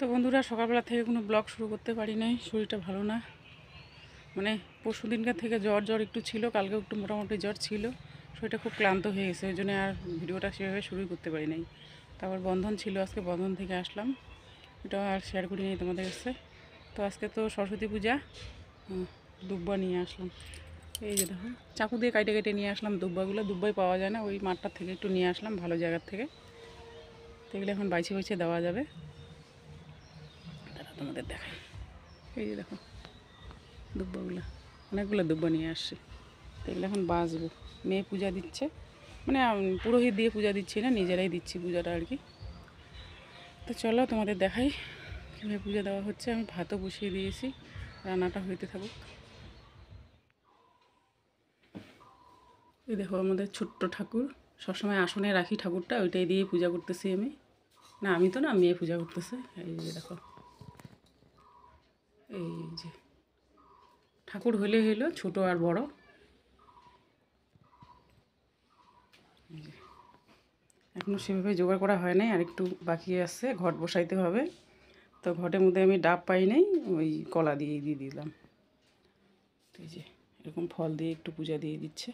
তো বন্ধুরা সকালবেলা থেকে কোনো ব্লগ শুরু করতে পারি নাই শরীরটা ভালো না মানে পরশু দিনকার থেকে জ্বর জ্বর একটু ছিল কালকেও একটু মোটামুটি জ্বর ছিল শরীরটা খুব ক্লান্ত হয়ে গেছে ওই জন্য আর ভিডিওটা সেভাবে শুরু করতে পারি নাই তারপর বন্ধন ছিল আজকে বন্ধন থেকে আসলাম এটা আর শেয়ার করি নাই তোমাদের কাছে তো আজকে তো সরস্বতী পূজা দুব্বা নিয়ে আসলাম এই যে দেখো চাকু দিয়ে কাটে কেটে নিয়ে আসলাম দুব্বাগুলো দুব্বাই পাওয়া যায় না ওই মাঠটার থেকে একটু নিয়ে আসলাম ভালো জায়গার থেকে তো এগুলো এখন বাইছে বাইছে দেওয়া যাবে তোমাদের দেখাই এই যে দেখো দুব্বাগুলো অনেকগুলো দুব্বা নিয়ে আসছি এগুলো এখন বাঁচবো মেয়ে পূজা দিচ্ছে মানে পুরোহিত দিয়ে পূজা দিচ্ছি না নিজেরাই দিচ্ছি পূজাটা আর কি তো চলো তোমাদের দেখাই কীভাবে পূজা দেওয়া হচ্ছে আমি ভাতও বসিয়ে দিয়েছি রান্নাটা হইতে থাকুক এই দেখো আমাদের ছোট্ট ঠাকুর সবসময় আসনে রাখি ঠাকুরটা ওইটাই দিয়ে পূজা করতেছি আমি না আমি তো না মেয়ে পূজা করতেছে এই দেখো এই যে ঠাকুর হলে হলো ছোট আর বড় এখনও সেভাবে জোগাড় করা হয় নাই আর একটু বাকি আছে ঘট বসাইতে হবে তো ঘটের মধ্যে আমি ডাব পাই নাই ওই কলা দিয়ে দিয়ে দিলাম এই যে এরকম ফল দিয়ে একটু পূজা দিয়ে দিচ্ছে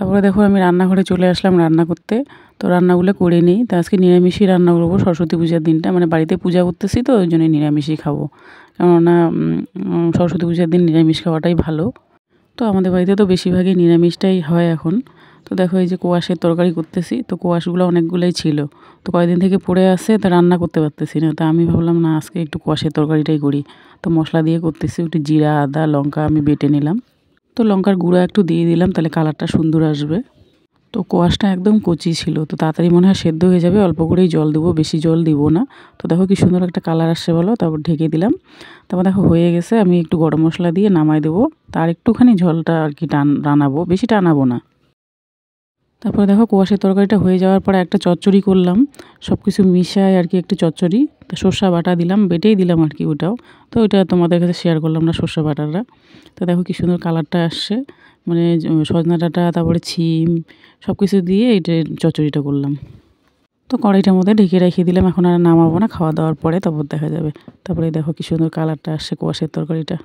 তারপরে দেখো আমি রান্নাঘরে চলে আসলাম রান্না করতে তো রান্নাগুলো করে নিই তো আজকে নিরামিষই রান্না করবো সরস্বতী পূজার দিনটা মানে বাড়িতে পূজা করতেছি তো ওই জন্যই নিরামিষই খাবো কেননা সরস্বতী পূজার দিন নিরামিষ খাওয়াটাই ভালো তো আমাদের বাড়িতে তো বেশিরভাগই নিরামিষটাই হয় এখন তো দেখো এই যে কোয়াশের তরকারি করতেছি তো কোয়াশগুলো অনেকগুলোই ছিল তো কয়েকদিন থেকে পড়ে আসে তো রান্না করতে পারতেছি না তো আমি ভাবলাম না আজকে একটু কোয়াশের তরকারিটাই করি তো মশলা দিয়ে করতেছি একটু জিরা আদা লঙ্কা আমি বেটে নিলাম তো লঙ্কার গুঁড়া একটু দিয়ে দিলাম তাহলে কালারটা সুন্দর আসবে তো কোয়াশটা একদম কচি ছিল তো তাড়াতাড়ি মনে হয় সেদ্ধ হয়ে যাবে অল্প করেই জল দেবো বেশি জল দিব না তো দেখো কি সুন্দর একটা কালার আসছে বলো তারপর ঢেকে দিলাম তারপর দেখো হয়ে গেছে আমি একটু গরম মশলা দিয়ে নামাই দেবো তার একটুখানি ঝোলটা আর কি টান রানাবো বেশি টানাবো না তারপরে দেখো কোয়াশের তরকারিটা হয়ে যাওয়ার পরে একটা চচ্চড়ি করলাম সব কিছু মিশায় আর কি একটি চচ্চড়ি তো সর্ষা বাটা দিলাম বেটেই দিলাম আর কি ওটাও তো ওইটা তোমাদের কাছে শেয়ার করলাম না সর্ষা বাটাটা তো দেখো কী সুন্দর কালারটা আসছে মানে সজনা ডাটা তারপরে ছিম সব কিছু দিয়ে এইটা চচ্চড়িটা করলাম তো কড়াইটার মধ্যে ঢেকে রেখে দিলাম এখন আর নামাবো না খাওয়া দাওয়ার পরে তারপর দেখা যাবে তারপরে দেখো কী সুন্দর কালারটা আসছে কোয়াশের তরকারিটা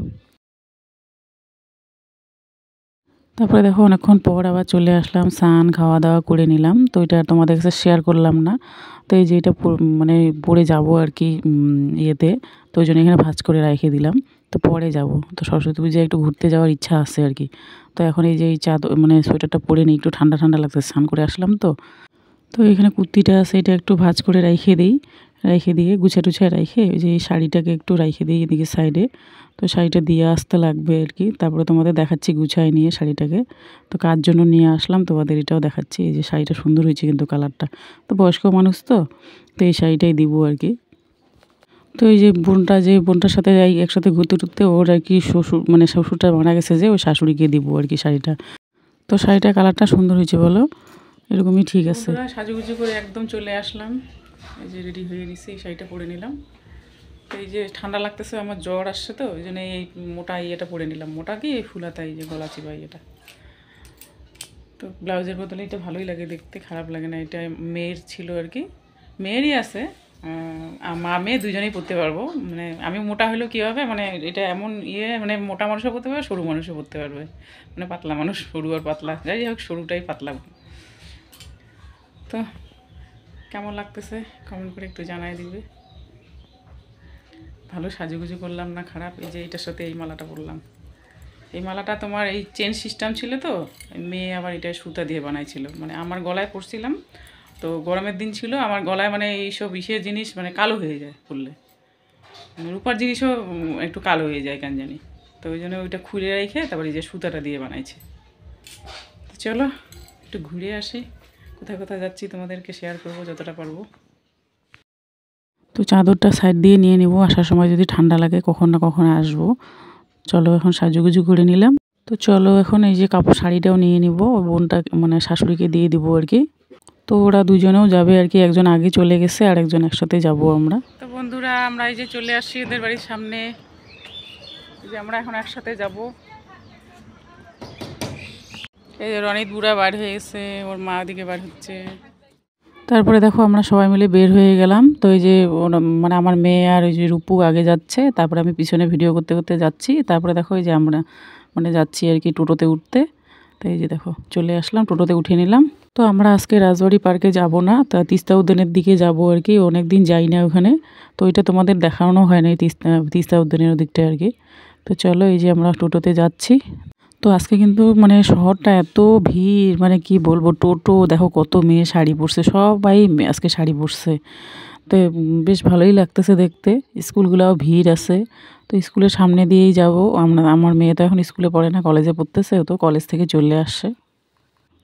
তারপরে দেখো অনেকক্ষণ পর আবার চলে আসলাম স্নান খাওয়া দাওয়া করে নিলাম তো এটা তোমাদের কাছে শেয়ার করলাম না তো এই যে এটা মানে পরে যাব আর কি ইয়েতে তো ওই জন্য এখানে ভাজ করে রেখে দিলাম তো পরে যাব তো সরস্বতী পুজোয় একটু ঘুরতে যাওয়ার ইচ্ছা আছে আর কি তো এখন এই যে এই চাঁদ মানে সোয়েটারটা পরে নিই একটু ঠান্ডা ঠান্ডা লাগছে স্নান করে আসলাম তো তো এখানে কুর্তিটা আছে এটা একটু ভাজ করে রেখে দিই রাইখে দিয়ে গুছা টুছা রাইখে ওই যে এই শাড়িটাকে একটু রাইখে দিয়ে এদিকে সাইডে তো শাড়িটা দিয়ে আসতে লাগবে আর কি তারপরে তোমাদের দেখাচ্ছি গুছায় নিয়ে শাড়িটাকে তো কার জন্য নিয়ে আসলাম তোমাদের এটাও দেখাচ্ছি এই যে শাড়িটা সুন্দর হয়েছে কিন্তু কালারটা তো বয়স্ক মানুষ তো তো এই শাড়িটাই দিব আর কি তো এই যে বোনটা যে বোনটার সাথে যাই একসাথে ঘুরতে টুরতে ওর আর কি শ্বশুর মানে শ্বশুরটা মারা গেছে যে ওই শাশুড়িকে দিব আর কি শাড়িটা তো শাড়িটা কালারটা সুন্দর হয়েছে বলো এরকমই ঠিক আছে সাজুগুজু করে একদম চলে আসলাম এই যে রেডি হয়ে নিছি এই শাড়িটা পরে নিলাম এই যে ঠান্ডা লাগতেছে আমার জ্বর আসছে তো ওই জন্য এই মোটা ইয়েটা পরে নিলাম মোটা কি এই ফুলাতা এই যে গলা চিবা ইয়েটা তো ব্লাউজের বদলে এটা ভালোই লাগে দেখতে খারাপ লাগে না এটা মেয়ের ছিল আর কি মেয়েরই আছে মা মেয়ে দুজনেই পরতে পারবো মানে আমি মোটা হলেও কী হবে মানে এটা এমন ইয়ে মানে মোটা মানুষও পরতে পারবে সরু মানুষও পরতে পারবে মানে পাতলা মানুষ সরু আর পাতলা যাই হোক সরুটাই পাতলা তো কেমন লাগতেছে কমেন্ট করে একটু জানাই দিবে ভালো সাজুগুজু করলাম না খারাপ এই যে এটার সাথে এই মালাটা পরলাম এই মালাটা তোমার এই চেন সিস্টেম ছিল তো মেয়ে আবার এটা সুতা দিয়ে বানাইছিল মানে আমার গলায় পরছিলাম তো গরমের দিন ছিল আমার গলায় মানে এইসব বিশেষ জিনিস মানে কালো হয়ে যায় পরলে রূপার জিনিসও একটু কালো হয়ে যায় কেন জানি তো ওই জন্য ওইটা খুলে রেখে তারপরে এই যে সুতাটা দিয়ে বানাইছে তো চলো একটু ঘুরে আসি কোথায় কোথায় যাচ্ছি তোমাদেরকে শেয়ার করব যতটা পারবো তো চাদরটা সাইড দিয়ে নিয়ে নেবো আসার সময় যদি ঠান্ডা লাগে কখন না কখন আসবো চলো এখন সাজুগুজু করে নিলাম তো চলো এখন এই যে কাপড় শাড়িটাও নিয়ে নিব বোনটা মানে শাশুড়িকে দিয়ে দিব আর কি তো ওরা দুজনেও যাবে আর কি একজন আগে চলে গেছে আর একজন একসাথে যাব আমরা তো বন্ধুরা আমরা এই যে চলে আসছি ওদের বাড়ির সামনে যে আমরা এখন একসাথে যাব এই যে রনিত বুড়া বার হয়ে গেছে ওর মা দিকে বার হচ্ছে তারপরে দেখো আমরা সবাই মিলে বের হয়ে গেলাম তো এই যে মানে আমার মেয়ে আর ওই যে রূপু আগে যাচ্ছে তারপরে আমি পিছনে ভিডিও করতে করতে যাচ্ছি তারপরে দেখো এই যে আমরা মানে যাচ্ছি আর কি টোটোতে উঠতে তো এই যে দেখো চলে আসলাম টোটোতে উঠে নিলাম তো আমরা আজকে রাজবাড়ি পার্কে যাব না তা তিস্তা উদ্যানের দিকে যাব আর কি অনেক দিন যাই না ওখানে তো এটা তোমাদের দেখানো হয় না এই তিস্তা তিস্তা উদ্যানের দিকটা আর কি তো চলো এই যে আমরা টোটোতে যাচ্ছি তো আজকে কিন্তু মানে শহরটা এত ভিড় মানে কি বলবো টোটো দেখো কত মেয়ে শাড়ি পরছে সবাই আজকে শাড়ি পরছে তো বেশ ভালোই লাগতেছে দেখতে স্কুলগুলোও ভিড় আছে তো স্কুলের সামনে দিয়েই যাবো আমরা আমার মেয়ে তো এখন স্কুলে পড়ে না কলেজে পড়তেছে তো কলেজ থেকে চলে আসছে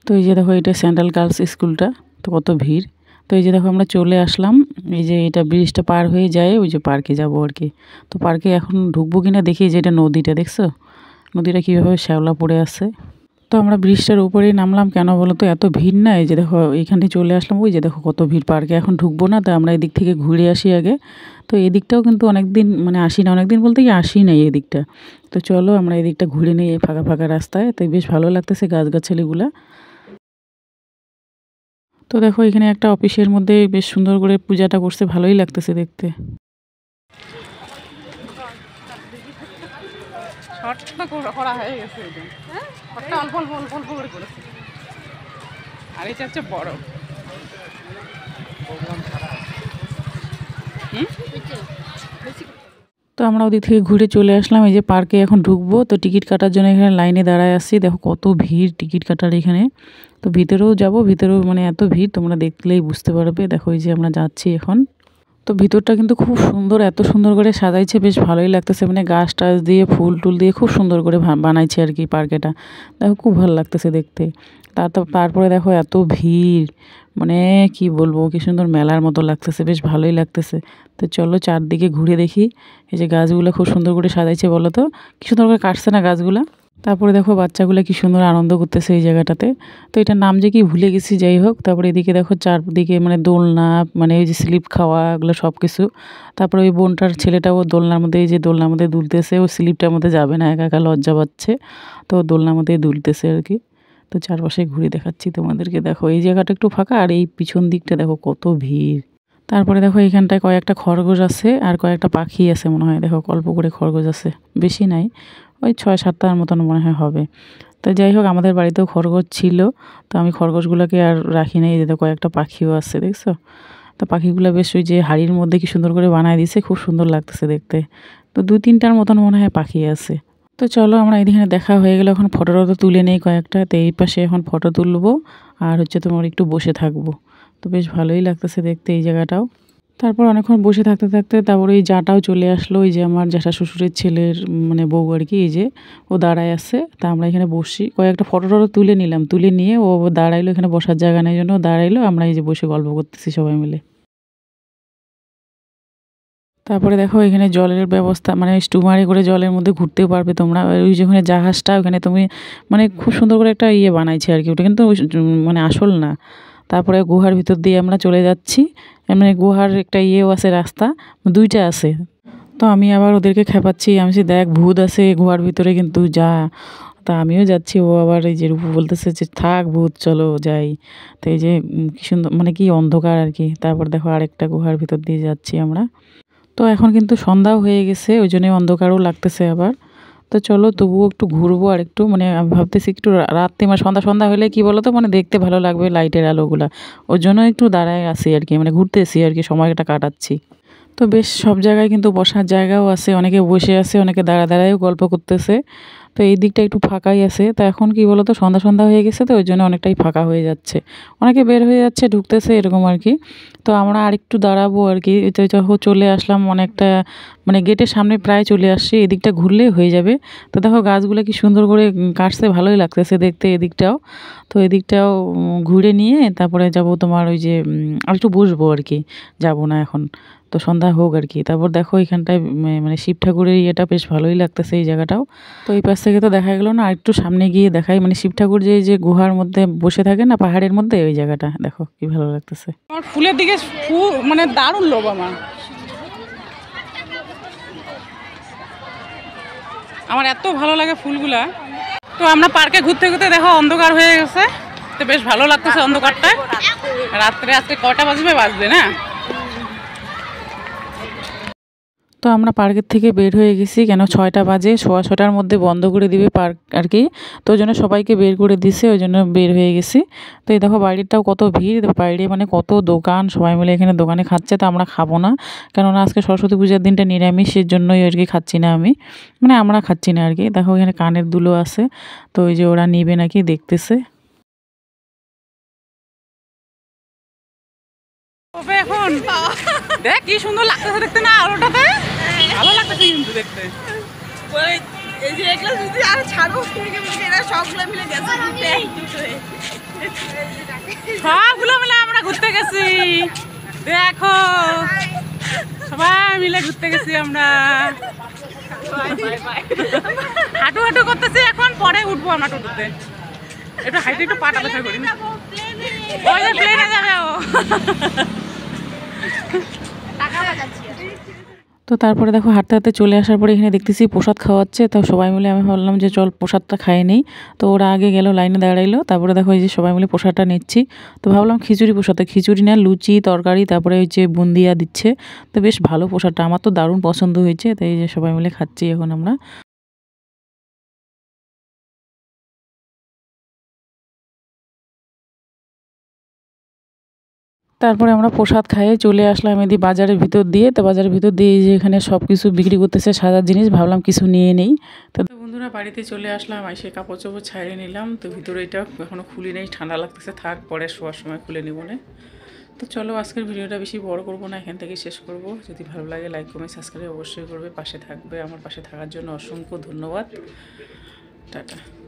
তো এই যে দেখো এটা সেন্ট্রাল গার্লস স্কুলটা তো কত ভিড় তো এই যে দেখো আমরা চলে আসলাম এই যে এটা ব্রিজটা পার হয়ে যায় ওই যে পার্কে যাব আর কি তো পার্কে এখন ঢুকবো কিনা দেখি যে এটা নদীটা দেখছো নদীটা কীভাবে শ্যাওলা পড়ে আছে তো আমরা ব্রিজটার উপরেই নামলাম কেন বলো তো এত ভিড় নাই যে দেখো এখানে চলে আসলাম ওই যে দেখো কত ভিড় পার্কে এখন ঢুকবো না তো আমরা এদিক থেকে ঘুরে আসি আগে তো এদিকটাও কিন্তু অনেক দিন মানে আসি না অনেক দিন বলতে কি আসি নাই এদিকটা তো চলো আমরা এদিকটা ঘুরে নিই ফাঁকা ফাঁকা রাস্তায় তো বেশ ভালো লাগতেছে গাছগাছালিগুলা তো দেখো এখানে একটা অফিসের মধ্যে বেশ সুন্দর করে পূজাটা করছে ভালোই লাগতেছে দেখতে হ্যাঁ? তো আমরা ওদিক থেকে ঘুরে চলে আসলাম এই যে পার্কে এখন ঢুকবো তো টিকিট কাটার জন্য এখানে লাইনে দাঁড়ায় আসছি দেখো কত ভিড় টিকিট কাটার এখানে তো ভিতরেও যাব ভিতরেও মানে এত ভিড় তোমরা দেখলেই বুঝতে পারবে দেখো এই যে আমরা যাচ্ছি এখন তো ভিতরটা কিন্তু খুব সুন্দর এত সুন্দর করে সাজাইছে বেশ ভালোই লাগতেছে মানে গাছ টাছ দিয়ে ফুল টুল দিয়ে খুব সুন্দর করে বানাইছে আর কি পার্কেটা দেখো খুব ভালো লাগতেছে দেখতে তো তারপরে দেখো এত ভিড় মানে কি বলবো কি সুন্দর মেলার মতো লাগতেছে বেশ ভালোই লাগতেছে তো চলো চারদিকে ঘুরে দেখি এই যে গাছগুলো খুব সুন্দর করে সাজাইছে বলো তো কি সুন্দর করে কাটছে না গাছগুলো তারপরে দেখো বাচ্চাগুলো কি সুন্দর আনন্দ করতেছে এই জায়গাটাতে তো এটা নাম যে কি ভুলে গেছি যাই হোক তারপরে এদিকে দেখো চারদিকে মানে দোলনা মানে ওই যে স্লিপ খাওয়া এগুলো সব কিছু তারপরে ওই বোনটার ছেলেটা ও দোলনার মধ্যে এই যে দোলনার মধ্যে দুলতেছে ও স্লিপটার মধ্যে যাবে না একা একা লজ্জা পাচ্ছে তো দোলনার মধ্যে দুলতেছে আর কি তো চারপাশে ঘুরে দেখাচ্ছি তোমাদেরকে দেখো এই জায়গাটা একটু ফাঁকা আর এই পিছন দিকটা দেখো কত ভিড় তারপরে দেখো এখানটায় কয়েকটা খরগোশ আছে আর কয়েকটা পাখি আছে মনে হয় দেখো অল্প করে খরগোশ আছে বেশি নাই ওই ছয় সাতটার মতন মনে হয় হবে তো যাই হোক আমাদের বাড়িতেও খরগোশ ছিল তো আমি খরগোশগুলোকে আর রাখি নাই যেতে কয়েকটা পাখিও আসছে দেখছো তো পাখিগুলো বেশ ওই যে হাড়ির মধ্যে কি সুন্দর করে বানায় দিছে খুব সুন্দর লাগতেছে দেখতে তো দু তিনটার মতন মনে হয় পাখি আছে তো চলো আমরা এইখানে দেখা হয়ে গেলে এখন ফটোটা তো তুলে নেই কয়েকটা তো এই পাশে এখন ফটো তুলবো আর হচ্ছে তোমার একটু বসে থাকবো তো বেশ ভালোই লাগতেছে দেখতে এই জায়গাটাও তারপর অনেকক্ষণ বসে থাকতে থাকতে তারপর ওই জাটাও চলে আসলো ওই যে আমার জ্যাঠা শ্বশুরের ছেলের মানে বউ আর কি এই যে ও দাঁড়ায় আছে তা আমরা এখানে বসি কয়েকটা ফটো টটো তুলে নিলাম তুলে নিয়ে ও দাঁড়াইলো এখানে বসার জায়গা নেই জন্য দাঁড়াইলো আমরা এই যে বসে গল্প করতেছি সবাই মিলে তারপরে দেখো এখানে জলের ব্যবস্থা মানে স্টুমারে করে জলের মধ্যে ঘুরতেও পারবে তোমরা ওই যে ওখানে জাহাজটা ওখানে তুমি মানে খুব সুন্দর করে একটা ইয়ে বানাইছে আর কি ওটা কিন্তু মানে আসল না তারপরে গুহার ভিতর দিয়ে আমরা চলে যাচ্ছি মানে গুহার একটা ইয়েও আছে রাস্তা দুইটা আছে তো আমি আবার ওদেরকে খেপাচ্ছি আমি সে দেখ ভূত আছে গুহার ভিতরে কিন্তু যা তা আমিও যাচ্ছি ও আবার এই যে রূপু বলতেছে যে থাক ভূত চলো যাই তো এই যে কি সুন্দর মানে কি অন্ধকার আর কি তারপর দেখো আরেকটা গুহার ভিতর দিয়ে যাচ্ছি আমরা তো এখন কিন্তু সন্ধ্যাও হয়ে গেছে ওই জন্যই অন্ধকারও লাগতেছে আবার তো চলো তবুও একটু ঘুরবো আর একটু মানে আমি ভাবতেছি একটু রাত্রে মানে সন্ধ্যা সন্ধ্যা হলে কি বলো তো মানে দেখতে ভালো লাগবে লাইটের আলোগুলো ওর জন্য একটু দাঁড়ায় আসি আর কি মানে ঘুরতে এসি আর কি সময়টা কাটাচ্ছি তো বেশ সব জায়গায় কিন্তু বসার জায়গাও আছে অনেকে বসে আছে অনেকে দাঁড়া দাঁড়ায়ও গল্প করতেছে তো এই দিকটা একটু ফাঁকাই আছে তো এখন কি বলো তো সন্ধ্যা সন্ধ্যা হয়ে গেছে তো ওই জন্য অনেকটাই ফাঁকা হয়ে যাচ্ছে অনেকে বের হয়ে যাচ্ছে ঢুকতেছে এরকম আর কি তো আমরা আরেকটু দাঁড়াবো আর কি যখন চলে আসলাম অনেকটা মানে গেটের সামনে প্রায় চলে আসছি এদিকটা ঘুরলেই হয়ে যাবে তো দেখো গাছগুলো কি সুন্দর করে কাটছে ভালোই লাগতেছে দেখতে এদিকটাও তো এদিকটাও ঘুরে নিয়ে তারপরে যাব তোমার ওই যে আরেকটু বসবো আর কি যাবো না এখন তো সন্ধ্যা হোক আর কি তারপর দেখো এখানটায় মানে শিব ঠাকুরের ইয়েটা বেশ ভালোই লাগতেছে এই জায়গাটাও তো এই পাশ থেকে তো দেখা গেলো না আরেকটু সামনে গিয়ে দেখাই মানে শিব ঠাকুর যে যে গুহার মধ্যে বসে থাকে না পাহাড়ের মধ্যে ওই জায়গাটা দেখো কি ভালো লাগতেছে আমার ফুলের দিকে ফুল মানে দারুণ লোভ আমার আমার এত ভালো লাগে ফুলগুলা তো আমরা পার্কে ঘুরতে ঘুরতে দেখো অন্ধকার হয়ে গেছে তো বেশ ভালো লাগতেছে অন্ধকারটা রাত্রে আজকে কটা বাজবে বাজবে না তো আমরা পার্কের থেকে বের হয়ে গেছি কেন ছয়টা বাজে সোয়া ছটার মধ্যে বন্ধ করে দিবে পার্ক আর কি তো ওই জন্য সবাইকে বের করে দিছে ওই জন্য বের হয়ে গেছি তো এই দেখো বাইরেটাও কত ভিড় বাইরে মানে কত দোকান সবাই মিলে এখানে দোকানে খাচ্ছে তো আমরা খাবো না কেননা আজকে সরস্বতী পূজার দিনটা নিরামিষের জন্যই আর কি খাচ্ছি না আমি মানে আমরা খাচ্ছি না আর কি দেখো এখানে কানের দুলো আছে তো ওই যে ওরা নিবে নাকি দেখতেছে এখন দেখ কি সুন্দর লাগতেছে দেখতে না আলোটাতে ভালো লাগতেছে কিন্তু দেখতে আর ছাড়বো আমরা ঘুরতে গেছি দেখো মিলে ঘুরতে গেছি আমরা হাঁটু হাঁটু করতেছি এখন পরে উঠবো আমরা টুটুতে একটু হাইটে একটু পাটা ব্যথা করি না যাবে ও তো তারপরে দেখো হাঁটতে হাঁটতে চলে আসার পরে এখানে দেখতেছি প্রসাদ খাওয়াচ্ছে তো সবাই মিলে আমি ভাবলাম যে চল প্রসাদটা খাই নেই তো ওরা আগে গেল লাইনে দাঁড়াইলো তারপরে দেখো এই যে সবাই মিলে প্রসাদটা নিচ্ছি তো ভাবলাম খিচুড়ি প্রসাদে খিচুড়ি না লুচি তরকারি তারপরে ওই যে বুন্দিয়া দিচ্ছে তো বেশ ভালো প্রসাদটা আমার তো দারুণ পছন্দ হয়েছে তো এই যে সবাই মিলে খাচ্ছি এখন আমরা তারপরে আমরা প্রসাদ খাইয়ে চলে আসলাম এদি বাজারের ভিতর দিয়ে তো বাজারের ভিতর দিয়ে যে এখানে সব কিছু বিক্রি করতেছে সাজার জিনিস ভাবলাম কিছু নিয়ে নেই তো বন্ধুরা বাড়িতে চলে আসলাম সে কাপড় চোপড় ছাড়িয়ে নিলাম তো ভিতরে এটা এখনও খুলি নেই ঠান্ডা লাগতেছে থাক পরে শোয়ার সময় খুলে নেবো না তো চলো আজকের ভিডিওটা বেশি বড় করবো না এখান থেকে শেষ করব যদি ভালো লাগে লাইক কমেন্ট সাবস্ক্রাইব অবশ্যই করবে পাশে থাকবে আমার পাশে থাকার জন্য অসংখ্য ধন্যবাদ টাটা